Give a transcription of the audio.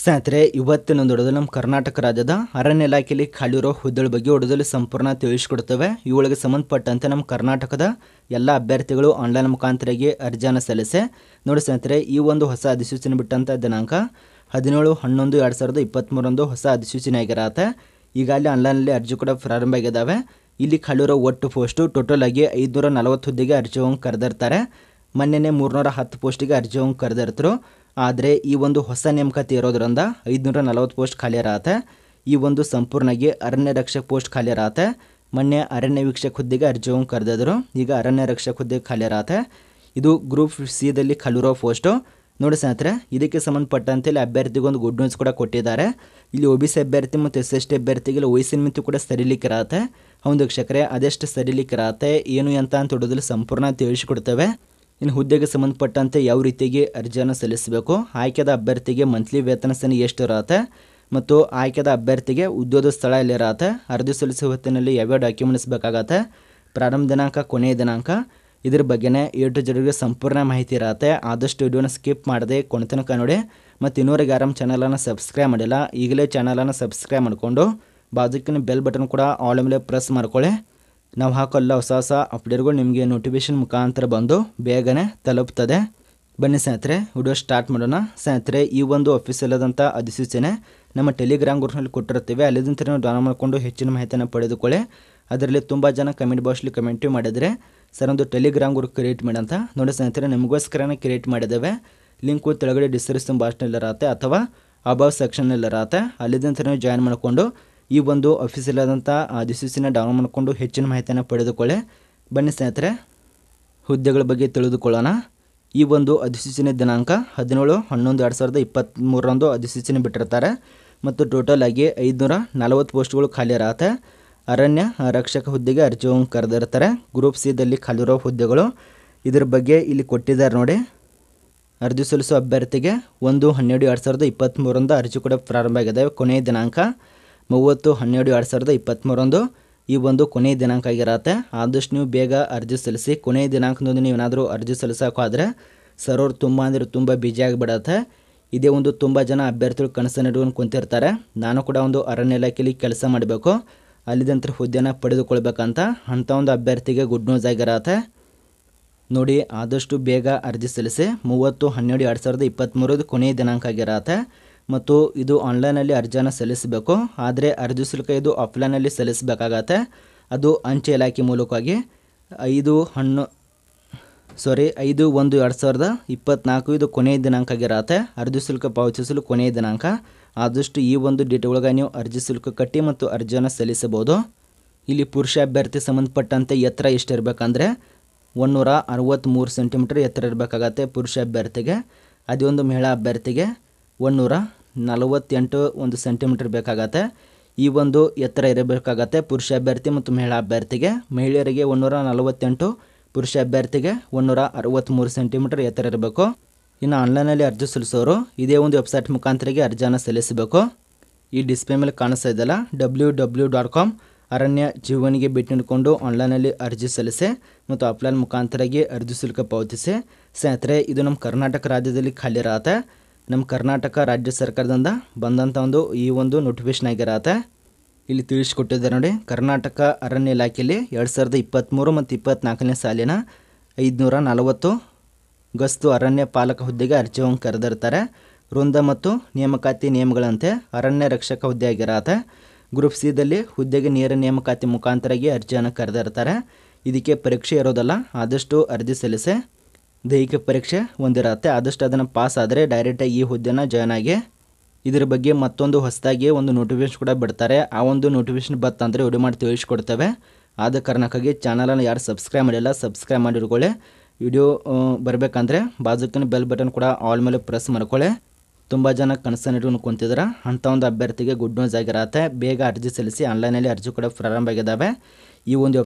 ಸ್ನೇಹಿತರೆ ಇವತ್ತಿನ ಹೊಡೆದು ನಮ್ಮ ಕರ್ನಾಟಕ ರಾಜ್ಯದ ಅರಣ್ಯ ಇಲಾಖೆಯಲ್ಲಿ ಖಾಲಿರೋ ಹುದ್ದೆಗಳ ಬಗ್ಗೆ ಹೊಡೆದಲ್ಲಿ ಸಂಪೂರ್ಣ ತಿಳಿಸಿಕೊಡ್ತೇವೆ ಇವುಗಳಿಗೆ ಸಂಬಂಧಪಟ್ಟಂತೆ ನಮ್ಮ ಕರ್ನಾಟಕದ ಎಲ್ಲ ಅಭ್ಯರ್ಥಿಗಳು ಆನ್ಲೈನ್ ಮುಖಾಂತರಿಗೆ ಅರ್ಜಿಯನ್ನು ಸಲ್ಲಿಸಿ ನೋಡಿ ಸ್ನೇಹಿತರೆ ಈ ಒಂದು ಹೊಸ ಅಧಿಸೂಚನೆ ಬಿಟ್ಟಂಥ ದಿನಾಂಕ ಹದಿನೇಳು ಹನ್ನೊಂದು ಎರಡು ಸಾವಿರದ ಇಪ್ಪತ್ತ್ಮೂರಂದು ಹೊಸ ಅಧಿಸೂಚನೆ ಆಗಿರತ್ತೆ ಈಗಾಗಲೇ ಆನ್ಲೈನಲ್ಲಿ ಅರ್ಜಿ ಕೂಡ ಪ್ರಾರಂಭ ಆಗಿದ್ದಾವೆ ಇಲ್ಲಿ ಖಾಲಿರೋ ಒಟ್ಟು ಪೋಸ್ಟು ಟೋಟಲ್ ಆಗಿ ಐದುನೂರ ನಲವತ್ತು ಹುದ್ದೆಗೆ ಅರ್ಜಿ ಹೋಗಿ ಕರೆದಿರ್ತಾರೆ ಮೊನ್ನೆನೆ ಮೂರ್ನೂರ ಹತ್ತು ಪೋಸ್ಟಿಗೆ ಅರ್ಜಿ ಹೋಗಿ ಕರೆದಿರ್ತರು ಆದರೆ ಈ ಒಂದು ಹೊಸ ನೇಮಕಾತಿ ಇರೋದ್ರಿಂದ ಐದುನೂರ ನಲವತ್ತು ಪೋಸ್ಟ್ ಇರತ್ತೆ ಈ ಒಂದು ಸಂಪೂರ್ಣವಾಗಿ ಅರಣ್ಯ ರಕ್ಷಕ ಪೋಸ್ಟ್ ಖಾಲಿಯರಾಗತ್ತೆ ಮೊನ್ನೆ ಅರಣ್ಯ ವೀಕ್ಷಕ ಹುದ್ದೆಗೆ ಅರ್ಜಿಯನ್ನು ಕರೆದಿದ್ರು ಈಗ ಅರಣ್ಯ ರಕ್ಷಕ ಹುದ್ದೆಗೆ ಖಾಲಿಯರಾಗತ್ತೆ ಇದು ಗ್ರೂಪ್ ಸಿ ದಲ್ಲಿ ಖಾಲಿರೋ ಪೋಸ್ಟು ನೋಡಿ ಸ್ನೇಹಿತರೆ ಇದಕ್ಕೆ ಸಂಬಂಧಪಟ್ಟಂತೆ ಇಲ್ಲಿ ಅಭ್ಯರ್ಥಿಗೊಂದು ಗುಡ್ ನ್ಯೂಸ್ ಕೂಡ ಕೊಟ್ಟಿದ್ದಾರೆ ಇಲ್ಲಿ ಒ ಬಿ ಸಿ ಅಭ್ಯರ್ಥಿ ಮತ್ತು ಎಸ್ ಎಸ್ ಟಿ ಅಭ್ಯರ್ಥಿಗೆ ವಯಸ್ಸಿನ ಮಿತಿ ಕೂಡ ಸರಿಲಿಕ್ಕಿರತ್ತೆ ಹೌದು ವೀಕ್ಷಕರೇ ಅದೆಷ್ಟು ಸರಿಲಿಕ್ಕಿರತ್ತೆ ಏನು ಅಂತ ಅಂತ ಹಿಡೋದ್ರಲ್ಲಿ ಸಂಪೂರ್ಣ ತಿಳಿಸಿಕೊಡ್ತೇವೆ ಇನ್ನು ಹುದ್ದೆಗೆ ಸಂಬಂಧಪಟ್ಟಂತೆ ಯಾವ ರೀತಿಗೆ ಅರ್ಜಿಯನ್ನು ಸಲ್ಲಿಸಬೇಕು ಆಯ್ಕೆದ ಅಭ್ಯರ್ಥಿಗೆ ಮಂತ್ಲಿ ವೇತನ ಎಷ್ಟು ಇರತ್ತೆ ಮತ್ತು ಆಯ್ಕೆದ ಅಭ್ಯರ್ಥಿಗೆ ಉದ್ಯೋಗ ಸ್ಥಳ ಎಲ್ಲಿರತ್ತೆ ಅರ್ಜಿ ಸಲ್ಲಿಸುವ ಹೊತ್ತಿನಲ್ಲಿ ಯಾವ್ಯಾವ ಡಾಕ್ಯುಮೆಂಟ್ಸ್ ಬೇಕಾಗತ್ತೆ ಪ್ರಾರಂಭ ದಿನಾಂಕ ಕೊನೆಯ ದಿನಾಂಕ ಇದ್ರ ಬಗ್ಗೆನೇ ಏಟು ಜನರಿಗೆ ಸಂಪೂರ್ಣ ಮಾಹಿತಿ ಇರತ್ತೆ ಆದಷ್ಟು ವಿಡಿಯೋನ ಸ್ಕಿಪ್ ಮಾಡದೆ ಕೊನೆ ನೋಡಿ ಮತ್ತು ಇನ್ನೂರಿಗೆ ಆರಾಮ್ ಚಾನಲನ್ನು ಸಬ್ಸ್ಕ್ರೈಬ್ ಮಾಡಿಲ್ಲ ಈಗಲೇ ಚಾನಲನ್ನು ಸಬ್ಸ್ಕ್ರೈಬ್ ಮಾಡಿಕೊಂಡು ಬಾಜುಕಿನ ಬೆಲ್ ಬಟನ್ ಕೂಡ ಆಲ್ ಮೇಲೆ ಪ್ರೆಸ್ ಮಾಡ್ಕೊಳ್ಳಿ ನಾವು ಹಾಕೋಲ್ಲ ಹೊಸ ಹೊಸ ಅಪ್ಡೇಟ್ಗಳು ನಿಮಗೆ ನೋಟಿಫಿಕೇಷನ್ ಮುಖಾಂತರ ಬಂದು ಬೇಗನೆ ತಲುಪ್ತದೆ ಬನ್ನಿ ಸ್ನೇಹಿತರೆ ವಿಡಿಯೋ ಸ್ಟಾರ್ಟ್ ಮಾಡೋಣ ಸ್ನೇಹಿತರೆ ಈ ಒಂದು ಅಫೀಸಲ್ಲದಂಥ ಅಧಿಸೂಚನೆ ನಮ್ಮ ಟೆಲಿಗ್ರಾಮ್ ಗ್ರೂಪ್ನಲ್ಲಿ ಕೊಟ್ಟಿರ್ತೀವಿ ಅಲ್ಲಿಂದ ನಾವು ಡೌನ್ ಮಾಡಿಕೊಂಡು ಹೆಚ್ಚಿನ ಮಾಹಿತಿಯನ್ನು ಪಡೆದುಕೊಳ್ಳಿ ಅದರಲ್ಲಿ ತುಂಬ ಜನ ಕಮೆಂಟ್ ಬಾಕ್ಸ್ಲಿ ಕಮೆಂಟು ಮಾಡಿದರೆ ಸರ್ ಒಂದು ಟೆಲಿಗ್ರಾಮ್ ಗ್ರೂಪ್ ಕ್ರಿಯೇಟ್ ಮಾಡಂತ ನೋಡಿ ಸ್ನೇಹಿತರೆ ನಿಮಗೋಸ್ಕರನೇ ಕ್ರಿಯೇಟ್ ಮಾಡಿದ್ದೇವೆ ಲಿಂಕು ತೆಳಗಡೆ ಡಿಸ್ಕ್ರಿಪ್ಷನ್ ಬಾಕ್ಸ್ನಲ್ಲಿರತ್ತೆ ಅಥವಾ ಅಬೌವ್ ಸೆಕ್ಷನ್ನಲ್ಲಿರತ್ತೆ ಇರತ್ತೆ ನೀವು ಜಾಯಿನ್ ಮಾಡಿಕೊಂಡು ಈ ಒಂದು ಅಫೀಸಿಯಲ್ ಆದಂಥ ಅಧಿಸೂಚನೆ ಡೌನ್ಲೋಡ್ ಮಾಡಿಕೊಂಡು ಹೆಚ್ಚಿನ ಮಾಹಿತಿಯನ್ನು ಪಡೆದುಕೊಳ್ಳಿ ಬನ್ನಿ ಸ್ನೇಹಿತರೆ ಹುದ್ದೆಗಳ ಬಗ್ಗೆ ತಿಳಿದುಕೊಳ್ಳೋಣ ಈ ಒಂದು ಅಧಿಸೂಚನೆ ದಿನಾಂಕ ಹದಿನೇಳು ಹನ್ನೊಂದು ಎರಡು ಸಾವಿರದ ಇಪ್ಪತ್ತ್ಮೂರರಂದು ಅಧಿಸೂಚನೆ ಬಿಟ್ಟಿರ್ತಾರೆ ಮತ್ತು ಟೋಟಲ್ ಆಗಿ ಐದುನೂರ ನಲವತ್ತು ಪೋಸ್ಟ್ಗಳು ಖಾಲಿ ಇರತ್ತೆ ಅರಣ್ಯ ರಕ್ಷಕ ಹುದ್ದೆಗೆ ಅರ್ಜಿಯನ್ನು ಕರೆದಿರ್ತಾರೆ ಗ್ರೂಪ್ ಸಿದಲ್ಲಿ ಖಾಲಿರೋ ಹುದ್ದೆಗಳು ಇದ್ರ ಬಗ್ಗೆ ಇಲ್ಲಿ ಕೊಟ್ಟಿದ್ದಾರೆ ನೋಡಿ ಅರ್ಜಿ ಸಲ್ಲಿಸೋ ಅಭ್ಯರ್ಥಿಗೆ ಒಂದು ಹನ್ನೆರಡು ಎರಡು ಸಾವಿರದ ಇಪ್ಪತ್ತ್ಮೂರರಂದು ಅರ್ಜಿ ಕೂಡ ಪ್ರಾರಂಭ ಆಗಿದೆ ಕೊನೆಯ ದಿನಾಂಕ ಮೂವತ್ತು ಹನ್ನೆರಡು ಎರಡು ಸಾವಿರದ ಇಪ್ಪತ್ತ್ಮೂರೊಂದು ಈ ಒಂದು ಕೊನೆಯ ದಿನಾಂಕ ಆಗಿರತ್ತೆ ಆದಷ್ಟು ನೀವು ಬೇಗ ಅರ್ಜಿ ಸಲ್ಲಿಸಿ ಕೊನೆಯ ದಿನಾಂಕದೊಂದು ನೀವು ಏನಾದರೂ ಅರ್ಜಿ ಸಲ್ಲಿಸೋಕ್ಕಾದರೆ ಸರ್ವರ್ ತುಂಬ ಅಂದರೆ ತುಂಬ ಬಿಜಿ ಆಗಿಬಿಡತ್ತೆ ಇದೇ ಒಂದು ತುಂಬ ಜನ ಅಭ್ಯರ್ಥಿಗಳು ಕನಸನ್ನು ಹಿಡ್ಕೊಂಡು ಕುಂತಿರ್ತಾರೆ ನಾನು ಕೂಡ ಒಂದು ಅರಣ್ಯ ಇಲಾಖೆಯಲ್ಲಿ ಕೆಲಸ ಮಾಡಬೇಕು ಅಲ್ಲಿದಂತರ ಹುದ್ದೆನ ಪಡೆದುಕೊಳ್ಬೇಕಂತ ಅಂಥ ಒಂದು ಅಭ್ಯರ್ಥಿಗೆ ಗುಡ್ ನ್ಯೂಸ್ ಆಗಿರತ್ತೆ ನೋಡಿ ಆದಷ್ಟು ಬೇಗ ಅರ್ಜಿ ಸಲ್ಲಿಸಿ ಮೂವತ್ತು ಹನ್ನೆರಡು ಎರಡು ಸಾವಿರದ ಇಪ್ಪತ್ತ್ಮೂರದು ಕೊನೆಯ ದಿನಾಂಕ ಆಗಿರತ್ತೆ ಮತ್ತು ಇದು ಆನ್ಲೈನಲ್ಲಿ ಅರ್ಜಿಯನ್ನು ಸಲ್ಲಿಸಬೇಕು ಆದರೆ ಅರ್ಜಿ ಶುಲ್ಕ ಇದು ಆಫ್ಲೈನಲ್ಲಿ ಸಲ್ಲಿಸಬೇಕಾಗತ್ತೆ ಅದು ಅಂಚೆ ಇಲಾಖೆ ಮೂಲಕವಾಗಿ ಐದು ಹಣ್ಣು ಸಾರಿ ಐದು ಒಂದು ಎರಡು ಸಾವಿರದ ಇಪ್ಪತ್ತ್ನಾಲ್ಕು ಇದು ಕೊನೆಯ ದಿನಾಂಕ ಆಗಿರತ್ತೆ ಅರ್ಜಿ ಶುಲ್ಕ ಪಾವತಿಸಲು ಕೊನೆಯ ದಿನಾಂಕ ಆದಷ್ಟು ಈ ಒಂದು ಡೇಟ್ ಒಳಗೆ ನೀವು ಅರ್ಜಿ ಶುಲ್ಕ ಕಟ್ಟಿ ಮತ್ತು ಅರ್ಜಿಯನ್ನು ಸಲ್ಲಿಸಬಹುದು ಇಲ್ಲಿ ಪುರುಷ ಅಭ್ಯರ್ಥಿ ಸಂಬಂಧಪಟ್ಟಂತೆ ಎತ್ತರ ಎಷ್ಟಿರಬೇಕಂದ್ರೆ ಒಂದೂರ ಅರವತ್ತ್ಮೂರು ಸೆಂಟಿಮೀಟರ್ ಎತ್ತರ ಇರಬೇಕಾಗತ್ತೆ ಪುರುಷ ಅಭ್ಯರ್ಥಿಗೆ ಅದೊಂದು ಮಹಿಳಾ ಅಭ್ಯರ್ಥಿಗೆ ಒಂದೂರ ನಲವತ್ತೆಂಟು ಒಂದು ಸೆಂಟಿಮೀಟರ್ ಬೇಕಾಗತ್ತೆ ಈ ಒಂದು ಎತ್ತರ ಇರಬೇಕಾಗತ್ತೆ ಪುರುಷ ಅಭ್ಯರ್ಥಿ ಮತ್ತು ಮಹಿಳಾ ಅಭ್ಯರ್ಥಿಗೆ ಮಹಿಳೆಯರಿಗೆ ಒಂದೂರ ನಲವತ್ತೆಂಟು ಪುರುಷ ಅಭ್ಯರ್ಥಿಗೆ ಒಂದೂರ ಅರವತ್ತ್ಮೂರು ಸೆಂಟಿಮೀಟರ್ ಎತ್ತರ ಇರಬೇಕು ಇನ್ನು ಆನ್ಲೈನಲ್ಲಿ ಅರ್ಜಿ ಸಲ್ಲಿಸೋರು ಇದೇ ಒಂದು ವೆಬ್ಸೈಟ್ ಮುಖಾಂತರಿಗೆ ಅರ್ಜಿಯನ್ನು ಸಲ್ಲಿಸಬೇಕು ಈ ಡಿಸ್ಪ್ಲೇ ಮೇಲೆ ಕಾಣಿಸ್ತಾ ಇದ್ದಲ್ಲ ಡಬ್ಲ್ಯೂ ಡಬ್ಲ್ಯೂ ಡಾಟ್ ಕಾಮ್ ಅರಣ್ಯ ಜೀವನಿಗೆ ಭೇಟಿ ನೀಡಿಕೊಂಡು ಆನ್ಲೈನಲ್ಲಿ ಅರ್ಜಿ ಸಲ್ಲಿಸಿ ಮತ್ತು ಆಫ್ಲೈನ್ ಮುಖಾಂತರವಾಗಿ ಅರ್ಜಿ ಶುಲ್ಕ ಪಾವತಿಸಿ ಸ್ನೇಹಿತರೆ ಇದು ನಮ್ಮ ಕರ್ನಾಟಕ ರಾಜ್ಯದಲ್ಲಿ ಖಾಲಿ ಇರತ್ತೆ ನಮ್ಮ ಕರ್ನಾಟಕ ರಾಜ್ಯ ಸರ್ಕಾರದಿಂದ ಬಂದಂಥ ಒಂದು ಈ ಒಂದು ನೋಟಿಫಿಕೇಶನ್ ಆಗಿರತ್ತೆ ಇಲ್ಲಿ ತಿಳಿಸ್ಕೊಟ್ಟಿದ್ದಾರೆ ನೋಡಿ ಕರ್ನಾಟಕ ಅರಣ್ಯ ಇಲಾಖೆಯಲ್ಲಿ ಎರಡು ಸಾವಿರದ ಇಪ್ಪತ್ತ್ಮೂರು ಮತ್ತು ಇಪ್ಪತ್ತ್ನಾಲ್ಕನೇ ಸಾಲಿನ ಐದುನೂರ ನಲವತ್ತು ಗಸ್ತು ಅರಣ್ಯ ಪಾಲಕ ಹುದ್ದೆಗೆ ಅರ್ಜಿಯನ್ನು ಕರೆದಿರ್ತಾರೆ ವೃಂದ ಮತ್ತು ನೇಮಕಾತಿ ನಿಯಮಗಳಂತೆ ಅರಣ್ಯ ರಕ್ಷಕ ಹುದ್ದೆ ಆಗಿರತ್ತೆ ಗ್ರೂಪ್ ಸಿದಲ್ಲಿ ಹುದ್ದೆಗೆ ನೇರ ನೇಮಕಾತಿ ಮುಖಾಂತರಾಗಿ ಅರ್ಜಿಯನ್ನು ಕರೆದಿರ್ತಾರೆ ಇದಕ್ಕೆ ಪರೀಕ್ಷೆ ಇರೋದಲ್ಲ ಆದಷ್ಟು ಅರ್ಜಿ ಸಲ್ಲಿಸಿ ದೈಹಿಕ ಪರೀಕ್ಷೆ ಒಂದಿರತ್ತೆ ಆದಷ್ಟು ಅದನ್ನು ಪಾಸ್ ಆದರೆ ಡೈರೆಕ್ಟಾಗಿ ಈ ಹುದ್ದೆನ ಜಾಯ್ನ್ ಆಗಿ ಇದ್ರ ಬಗ್ಗೆ ಮತ್ತೊಂದು ಹೊಸದಾಗಿ ಒಂದು ನೋಟಿಫಿಕೇಶನ್ ಕೂಡ ಬಿಡ್ತಾರೆ ಆ ಒಂದು ನೋಟಿಫಿಕೇಶನ್ ಬತ್ತಂದರೆ ವಿಡಿಯೋ ಮಾಡಿ ತಿಳಿಸ್ಕೊಡ್ತೇವೆ ಆದ ಕಾರಣಕ್ಕಾಗಿ ಚಾನಲನ್ನು ಯಾರು ಸಬ್ಸ್ಕ್ರೈಬ್ ಮಾಡಿಲ್ಲ ಸಬ್ಸ್ಕ್ರೈಬ್ ಮಾಡಿರ್ಕೊಳ್ಳಿ ವಿಡಿಯೋ ಬರಬೇಕಂದ್ರೆ ಬಾಜುಕಿನ ಬೆಲ್ ಬಟನ್ ಕೂಡ ಆಲ್ ಮೇಲೆ ಪ್ರೆಸ್ ಮಾಡ್ಕೊಳ್ಳಿ ತುಂಬ ಜನ ಕನಸನ್ನು ಇಟ್ಕೊಂಡು ಕುಂತಿದ್ದಾರೆ ಅಂಥ ಒಂದು ಅಭ್ಯರ್ಥಿಗೆ ಗುಡ್ ನ್ಯೂಸ್ ಆಗಿರತ್ತೆ ಬೇಗ ಅರ್ಜಿ ಸಲ್ಲಿಸಿ ಆನ್ಲೈನಲ್ಲಿ ಅರ್ಜಿ ಕೂಡ ಪ್ರಾರಂಭ ಆಗಿದ್ದಾವೆ ಈ ಒಂದು